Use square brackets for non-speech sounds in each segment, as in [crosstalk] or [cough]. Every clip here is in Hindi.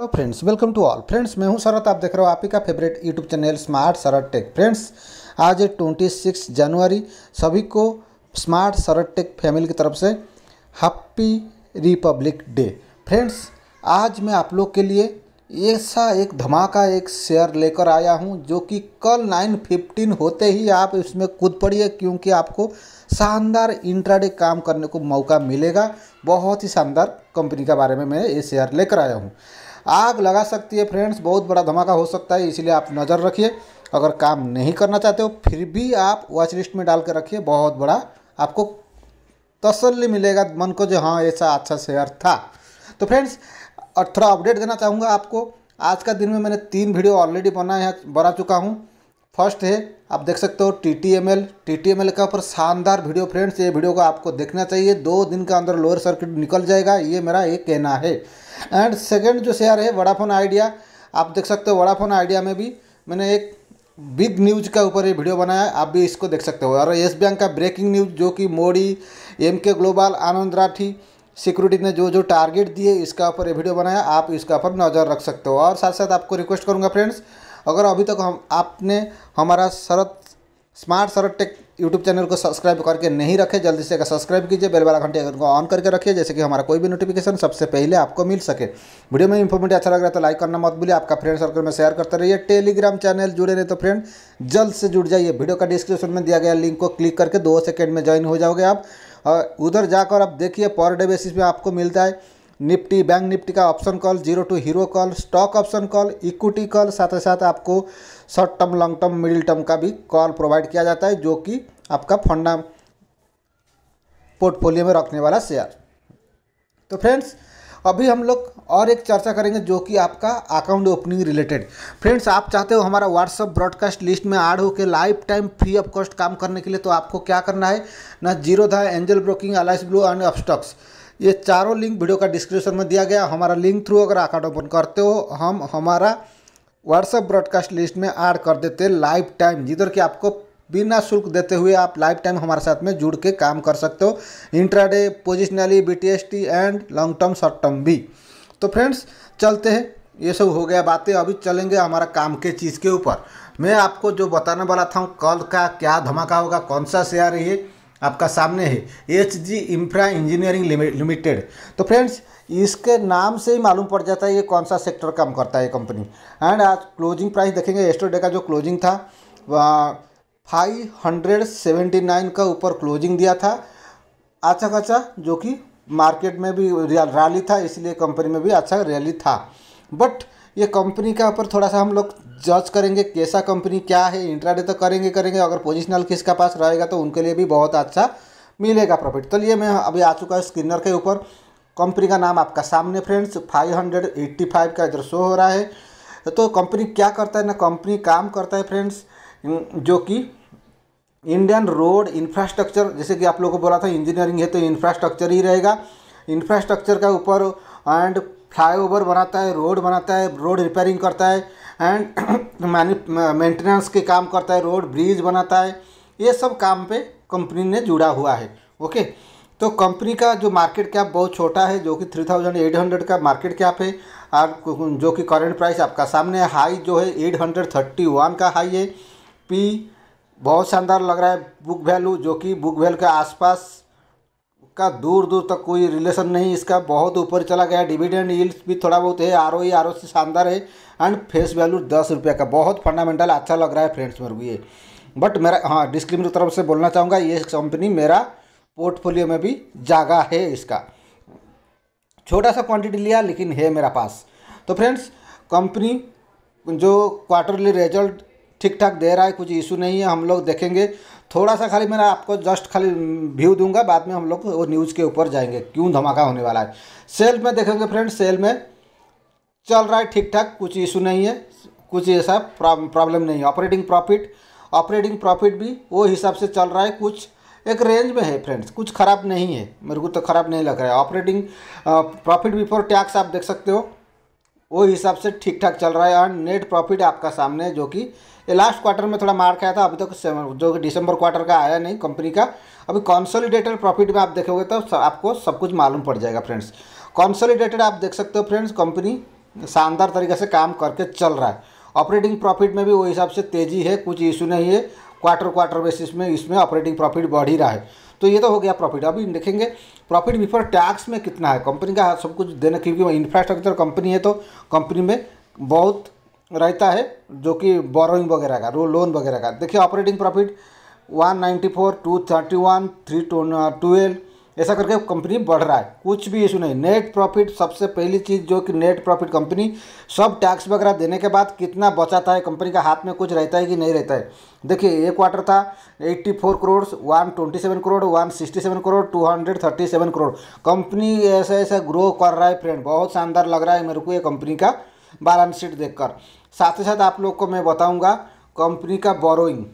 hello friends welcome to all friends मैं हूं शरत आप देख रहे हो आप ही का favourite YouTube channel smart Sharat tech friends आज ट्वेंटी सिक्स जनवरी सभी को स्मार्ट शरत टेक फैमिली की तरफ से हैप्पी रिपब्लिक डे फ्रेंड्स आज मैं आप लोग के लिए ऐसा एक धमाका एक शेयर लेकर आया हूं जो कि कल नाइन फिफ्टीन होते ही आप इसमें कूद पड़िए क्योंकि आपको शानदार इंट्राडे काम करने को मौका मिलेगा बहुत ही शानदार कंपनी के बारे में मैं ये शेयर लेकर आया हूँ आग लगा सकती है फ्रेंड्स बहुत बड़ा धमाका हो सकता है इसलिए आप नज़र रखिए अगर काम नहीं करना चाहते हो फिर भी आप वॉच लिस्ट में डाल कर रखिए बहुत बड़ा आपको तसल्ली मिलेगा मन को जो हाँ ऐसा अच्छा शेयर था तो फ्रेंड्स और थोड़ा अपडेट देना चाहूँगा आपको आज का दिन में मैंने तीन वीडियो ऑलरेडी बनाया बना चुका हूँ फर्स्ट है आप देख सकते हो T T M L T T M L का ऊपर शानदार वीडियो फ्रेंड्स ये वीडियो को आपको देखना चाहिए दो दिन का अंदर लोअर सर्किट निकल जाएगा ये मेरा एक कहना है एंड सेकेंड जो शेयर है वडाफोन आइडिया आप देख सकते हो वडाफोन आइडिया में भी मैंने एक बिग न्यूज का ऊपर ये वीडियो बनाया आप भी इसको देख सकते हो और येस बैंक का ब्रेकिंग न्यूज जो कि मोड़ी एम के ग्लोबल आनंद राठी सिक्योरिटी ने जो जो टारगेट दिए इसका ऊपर ये वीडियो बनाया आप इसका ऊपर नज़र रख सकते हो और साथ साथ आपको रिक्वेस्ट करूँगा फ्रेंड्स अगर अभी तक हम आपने हमारा Sharad smart Sharad tech YouTube channel को सब्सक्राइब करके नहीं रखे जल्दी से सब्सक्राइब कीजिए बेल वाला घंटे को ऑन करके रखिए जैसे कि हमारा कोई भी नोटिफिकेशन सबसे पहले आपको मिल सके वीडियो में इन्फॉर्मेटिव अच्छा लग रहा है तो लाइक करना मत भूलिए आपका फ्रेंड सर्कल में शेयर करते रहिए टेलीग्राम चैनल जुड़े रहे तो फ्रेंड जल्द से जुड़ जाइए वीडियो का डिस्क्रिप्शन में दिया गया लिंक को क्लिक करके दो सेकेंड में ज्वाइन हो जाओगे आप और उधर जाकर आप देखिए पर डे बेसिस पर आपको मिलता है निफ्टी बैंक निफ्टी का option call zero to hero call stock option call equity call साथ ही साथ आपको short term long term middle term का भी कॉल प्रोवाइड किया जाता है जो कि आपका फंडा पोर्टफोलियो में रखने वाला शेयर तो फ्रेंड्स अभी हम लोग और एक चर्चा करेंगे जो कि आपका अकाउंट ओपनिंग रिलेटेड फ्रेंड्स आप चाहते हो हमारा व्हाट्सअप ब्रॉडकास्ट लिस्ट में ऐड होकर life time free of cost काम करने के लिए तो आपको क्या करना है ना Zerodha Angel broking Alice Blue and Upstox ये चारों लिंक वीडियो का डिस्क्रिप्शन में दिया गया हमारा लिंक थ्रू अगर अकाउंट ओपन करते हो हम हमारा व्हाट्सएप ब्रॉडकास्ट लिस्ट में ऐड कर देते हैं लाइफ टाइम जिधर कि आपको बिना शुल्क देते हुए आप लाइफ टाइम हमारे साथ में जुड़ के काम कर सकते हो intraday positionally T and long term short term भी तो फ्रेंड्स चलते हैं ये सब हो गया बातें अभी चलेंगे हमारा काम के चीज़ के ऊपर मैं आपको जो बताने वाला था कल का क्या धमाका होगा कौन सा शेयर है आपका सामने है H G Infra Engineering Limited तो फ्रेंड्स इसके नाम से ही मालूम पड़ जाता है ये कौन सा सेक्टर काम करता है कंपनी एंड आज क्लोजिंग प्राइस देखेंगे एस्टरडे का जो क्लोजिंग था फाइव हंड्रेड सेवेंटी नाइन का ऊपर क्लोजिंग दिया था अच्छा खासा जो कि मार्केट में भी रैली था इसलिए कंपनी में भी अच्छा रैली था बट ये कंपनी के ऊपर थोड़ा सा हम लोग जज करेंगे कैसा कंपनी क्या है इंट्राडे तो करेंगे करेंगे अगर पोजिशनल किसका पास रहेगा तो उनके लिए भी बहुत अच्छा मिलेगा प्रॉफिट तो लिए मैं अभी आ चुका हूँ स्क्रीनर के ऊपर कंपनी का नाम आपका सामने फ्रेंड्स 585 का इधर शो हो रहा है तो कंपनी क्या करता है ना कंपनी काम करता है फ्रेंड्स जो कि इंडियन रोड इंफ्रास्ट्रक्चर जैसे कि आप लोगों को बोला था इंजीनियरिंग है तो इंफ्रास्ट्रक्चर ही रहेगा इंफ्रास्ट्रक्चर का ऊपर एंड फ्लाईओवर बनाता है रोड बनाता है रोड रिपेयरिंग करता है एंड [clears throat] मेंटेनेंस के काम करता है रोड ब्रिज बनाता है ये सब काम पे कंपनी ने जुड़ा हुआ है ओके तो कंपनी का जो मार्केट कैप बहुत छोटा है जो कि थ्री थाउजेंड एट हंड्रेड का मार्केट कैप है और जो कि करंट प्राइस आपका सामने है हाई जो है एट हंड्रेड थर्टी वन का हाई है पी बहुत शानदार लग रहा है बुक वैल्यू जो कि बुक वैल्यू के आसपास का दूर दूर तक कोई रिलेशन नहीं इसका बहुत ऊपर चला गया डिविडेंड यील्ड्स भी थोड़ा बहुत है आर ओ आर ओ सी शानदार है एंड फेस वैल्यू दस रुपये का बहुत फंडामेंटल अच्छा लग रहा है फ्रेंड्स मेरे को ये बट मेरा हाँ डिस्क्लेमर की तरफ से बोलना चाहूँगा ये कंपनी मेरा पोर्टफोलियो में भी जागा है इसका छोटा सा क्वांटिटी लिया लेकिन है मेरा पास तो फ्रेंड्स कंपनी जो क्वार्टरली रिजल्ट ठीक ठाक दे रहा है कुछ इशू नहीं है हम लोग देखेंगे थोड़ा सा खाली मैं आपको जस्ट खाली व्यू दूंगा बाद में हम लोग वो न्यूज़ के ऊपर जाएंगे क्यों धमाका होने वाला है सेल में देखेंगे फ्रेंड सेल में चल रहा है ठीक ठाक कुछ इशू नहीं है कुछ ऐसा प्रॉब्लम नहीं है ऑपरेटिंग प्रॉफिट ऑपरेटिंग प्रॉफिट भी वो हिसाब से चल रहा है कुछ एक रेंज में है फ्रेंड्स कुछ ख़राब नहीं है मेरे को तो ख़राब नहीं लग रहा है ऑपरेटिंग प्रॉफिट बिफोर टैक्स आप देख सकते हो वो हिसाब से ठीक ठाक चल रहा है और नेट प्रॉफिट आपका सामने जो कि लास्ट क्वार्टर में थोड़ा मार खाया था अभी तक तो जो कि दिसंबर क्वार्टर का आया नहीं कंपनी का अभी कॉन्सोलिडेटेड प्रॉफिट में आप देखोगे तो आपको सब कुछ मालूम पड़ जाएगा फ्रेंड्स कॉन्सोलिडेटेड आप देख सकते हो फ्रेंड्स कंपनी शानदार तरीके से काम करके चल रहा है ऑपरेटिंग प्रॉफिट में भी वो हिसाब से तेज़ी है कुछ इशू नहीं है क्वार्टर क्वार्टर बेसिस में इसमें ऑपरेटिंग प्रॉफिट बढ़ ही रहा है तो ये तो हो गया प्रॉफिट अभी देखेंगे प्रॉफिट बिफोर टैक्स में कितना है कंपनी का सब कुछ देना क्योंकि इंफ्रास्ट्रक्चर कंपनी है तो कंपनी में बहुत रहता है जो कि बोरोइंग वगैरह का लोन वगैरह का देखिए operating profit one ninety four two thirty one three two twelve ऐसा करके कंपनी बढ़ रहा है कुछ भी इशू नहीं नेट प्रॉफिट सबसे पहली चीज़ जो कि नेट प्रॉफिट कंपनी सब टैक्स वगैरह देने के बाद कितना बचाता है कंपनी का हाथ में कुछ रहता है कि नहीं रहता है देखिए एक क्वार्टर था 84 करोड़ वन करोड़ 167 करोड़ 237 करोड़ कंपनी ऐसा ऐसा ग्रो कर रहा है फ्रेंड बहुत शानदार लग रहा है मेरे को ये कंपनी का बैलेंस शीट देखकर साथ ही साथ आप लोग को मैं बताऊँगा कंपनी का बोरोइंग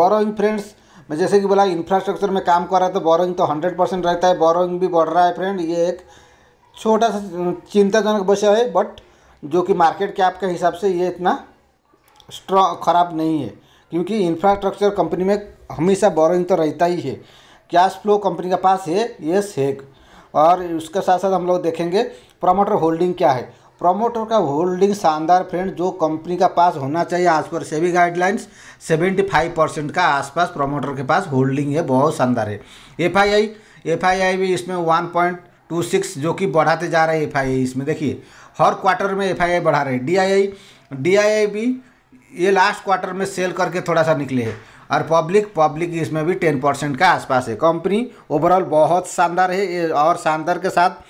बोरोइंग फ्रेंड्स मैं जैसे कि बोला इंफ्रास्ट्रक्चर में काम कर रहा है तो बोरोइंग तो हंड्रेड परसेंट रहता है बोरोइंग भी बढ़ रहा है फ्रेंड ये एक छोटा सा चिंताजनक विषय है बट जो कि मार्केट कैप के हिसाब से ये इतना स्ट्रॉ खराब नहीं है क्योंकि इंफ्रास्ट्रक्चर कंपनी में हमेशा बोरोइंग तो रहता ही है कैश फ्लो कंपनी के पास है ये सेक और उसके साथ साथ हम लोग देखेंगे प्रमोटर होल्डिंग क्या है प्रमोटर का होल्डिंग शानदार फ्रेंड जो कंपनी का पास होना चाहिए आज पर सेबी गाइडलाइंस 75 परसेंट का आसपास प्रमोटर के पास होल्डिंग है बहुत शानदार है एफआईआई एफआईआई भी इसमें 1.26 जो कि बढ़ाते जा रहा है एफआईआई इसमें देखिए हर क्वार्टर में एफआईआई बढ़ा रहे डीआईआई डीआईआई भी ये लास्ट क्वार्टर में सेल करके थोड़ा सा निकले है और पब्लिक पब्लिक इसमें भी टेन परसेंट का आसपास है कंपनी ओवरऑल बहुत शानदार है और शानदार के साथ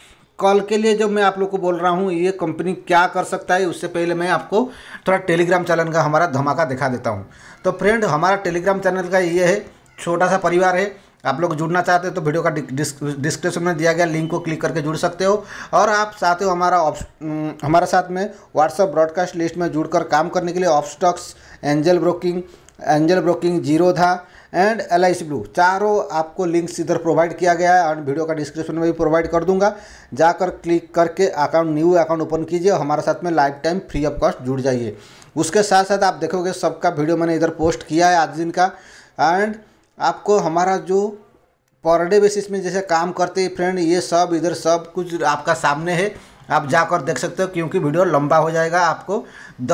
कॉल के लिए जो मैं आप लोग को बोल रहा हूँ ये कंपनी क्या कर सकता है उससे पहले मैं आपको थोड़ा टेलीग्राम चैनल का हमारा धमाका दिखा देता हूँ तो फ्रेंड हमारा टेलीग्राम चैनल का ये है छोटा सा परिवार है आप लोग जुड़ना चाहते हो तो वीडियो का डिस्क्रिप्शन में दिया गया लिंक को क्लिक करके जुड़ सकते हो और आप चाहते हो हमारा हमारे साथ में व्हाट्सअप ब्रॉडकास्ट लिस्ट में जुड़कर काम करने के लिए Upstox Angel broking Angel broking Zerodha and L I C blue चारों आपको लिंक्स इधर प्रोवाइड किया गया है एंड वीडियो का डिस्क्रिप्शन में भी प्रोवाइड कर दूंगा जाकर क्लिक करके अकाउंट न्यू अकाउंट ओपन कीजिए और हमारे साथ में life time free of cost जुड़ जाइए उसके साथ साथ आप देखोगे सबका वीडियो मैंने इधर पोस्ट किया है आज दिन का एंड आपको हमारा जो पर डे बेसिस में जैसे काम करते फ्रेंड ये सब इधर सब कुछ आपका सामने है आप जाकर देख सकते हो क्योंकि वीडियो लंबा हो जाएगा आपको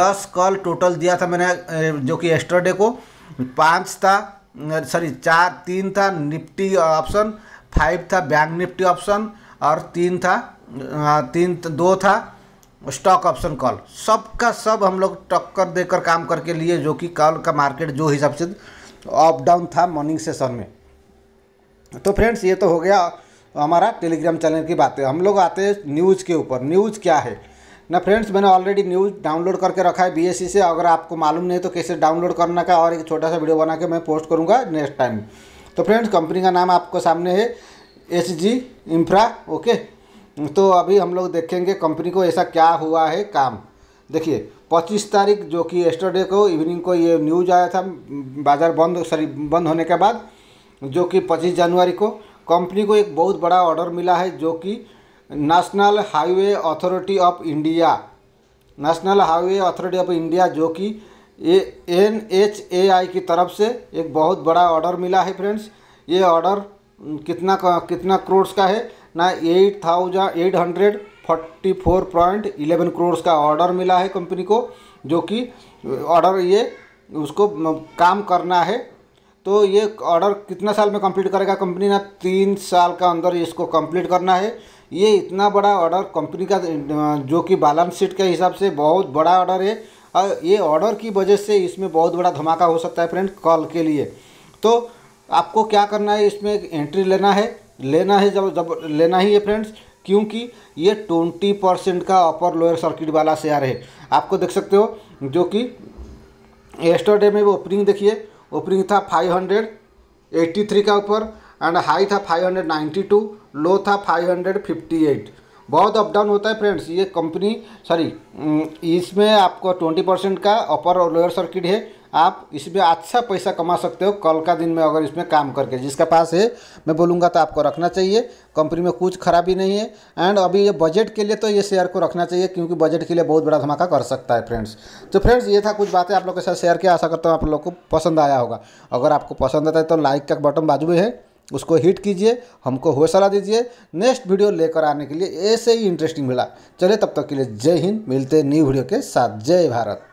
दस कॉल टोटल दिया था मैंने जो कि एस्ट्रडे को पाँच था सॉरी चार तीन था निफ्टी ऑप्शन फाइव था बैंक निफ्टी ऑप्शन और तीन था तीन दो था स्टॉक ऑप्शन कॉल सब का सब हम लोग टक्कर देकर काम करके लिए जो कि कॉल का मार्केट जो हिसाब से अप डाउन था मॉर्निंग सेशन में तो फ्रेंड्स ये तो हो गया हमारा टेलीग्राम चैनल की बातें हम लोग आते हैं न्यूज़ के ऊपर न्यूज़ क्या है ना फ्रेंड्स मैंने ऑलरेडी न्यूज़ डाउनलोड करके रखा है बीएससी से अगर आपको मालूम नहीं तो कैसे डाउनलोड करना का और एक छोटा सा वीडियो बना के मैं पोस्ट करूँगा नेक्स्ट टाइम तो फ्रेंड्स कंपनी का नाम आपको सामने है एच जी इंफ्रा ओके तो अभी हम लोग देखेंगे कंपनी को ऐसा क्या हुआ है काम देखिए 25 तारीख जो कि एस्टरडे को इवनिंग को ये न्यूज आया था बाज़ार बंद सॉरी बंद होने के बाद जो कि 25 जनवरी को कंपनी को एक बहुत बड़ा ऑर्डर मिला है जो कि National Highway Authority of India National Highway Authority of India जो कि एन एच ए आई की तरफ से एक बहुत बड़ा ऑर्डर मिला है फ्रेंड्स ये ऑर्डर कितना कितना करोड़ का है ना eight thousand eight hundred forty four point eleven crore का ऑर्डर मिला है कंपनी को जो कि ऑर्डर ये उसको काम करना है तो ये ऑर्डर कितना साल में कंप्लीट करेगा कंपनी ना तीन साल का अंदर इसको कंप्लीट करना है ये इतना बड़ा ऑर्डर कंपनी का जो कि बैलेंस शीट के हिसाब से बहुत बड़ा ऑर्डर है और ये ऑर्डर की वजह से इसमें बहुत बड़ा धमाका हो सकता है फ्रेंड कॉल के लिए तो आपको क्या करना है इसमें एंट्री लेना है लेना है जब जब लेना ही है फ्रेंड्स क्योंकि ये ट्वेंटी परसेंट का अपर लोअर सर्किट वाला शेयर है आपको देख सकते हो जो कि एस्टरडे में वो ओपनिंग देखिए ओपनिंग था फाइव हंड्रेड एट्टी थ्री का ऊपर एंड हाई था 592 लो था 558 बहुत अप डाउन होता है फ्रेंड्स ये कंपनी सॉरी इसमें आपको 20 परसेंट का अपर और लोअर सर्किट है आप इसमें अच्छा पैसा कमा सकते हो कल का दिन में अगर इसमें काम करके जिसका पास है मैं बोलूँगा तो आपको रखना चाहिए कंपनी में कुछ खराबी नहीं है एंड अभी ये बजट के लिए तो ये शेयर को रखना चाहिए क्योंकि बजट के लिए बहुत बड़ा धमाका कर सकता है फ्रेंड्स तो फ्रेंड्स ये था कुछ बातें आप लोग के साथ शेयर किया आशा करता हूँ आप लोग को पसंद आया होगा अगर आपको पसंद आता है तो लाइक का बटन बाजू है उसको हिट कीजिए हमको हौसला दीजिए नेक्स्ट वीडियो लेकर आने के लिए ऐसे ही इंटरेस्टिंग मिला चले तब तक के लिए जय हिंद मिलते न्यू वीडियो के साथ जय भारत